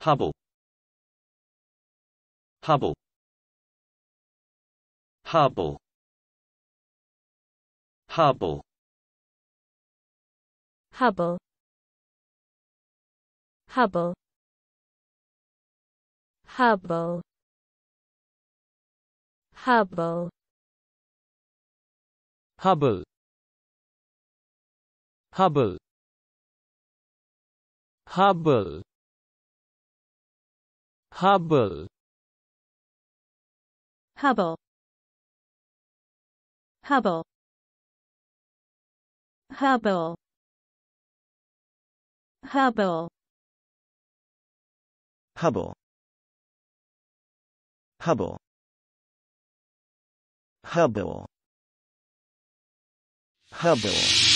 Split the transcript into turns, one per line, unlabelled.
Hubble Hubble Hubble Hubble Hubble Hubble Hubble Hubble Hubble Hubble Hubble Hubble Hubble Hubble Hubble Hubble Hubble Hubble Hubble Hubble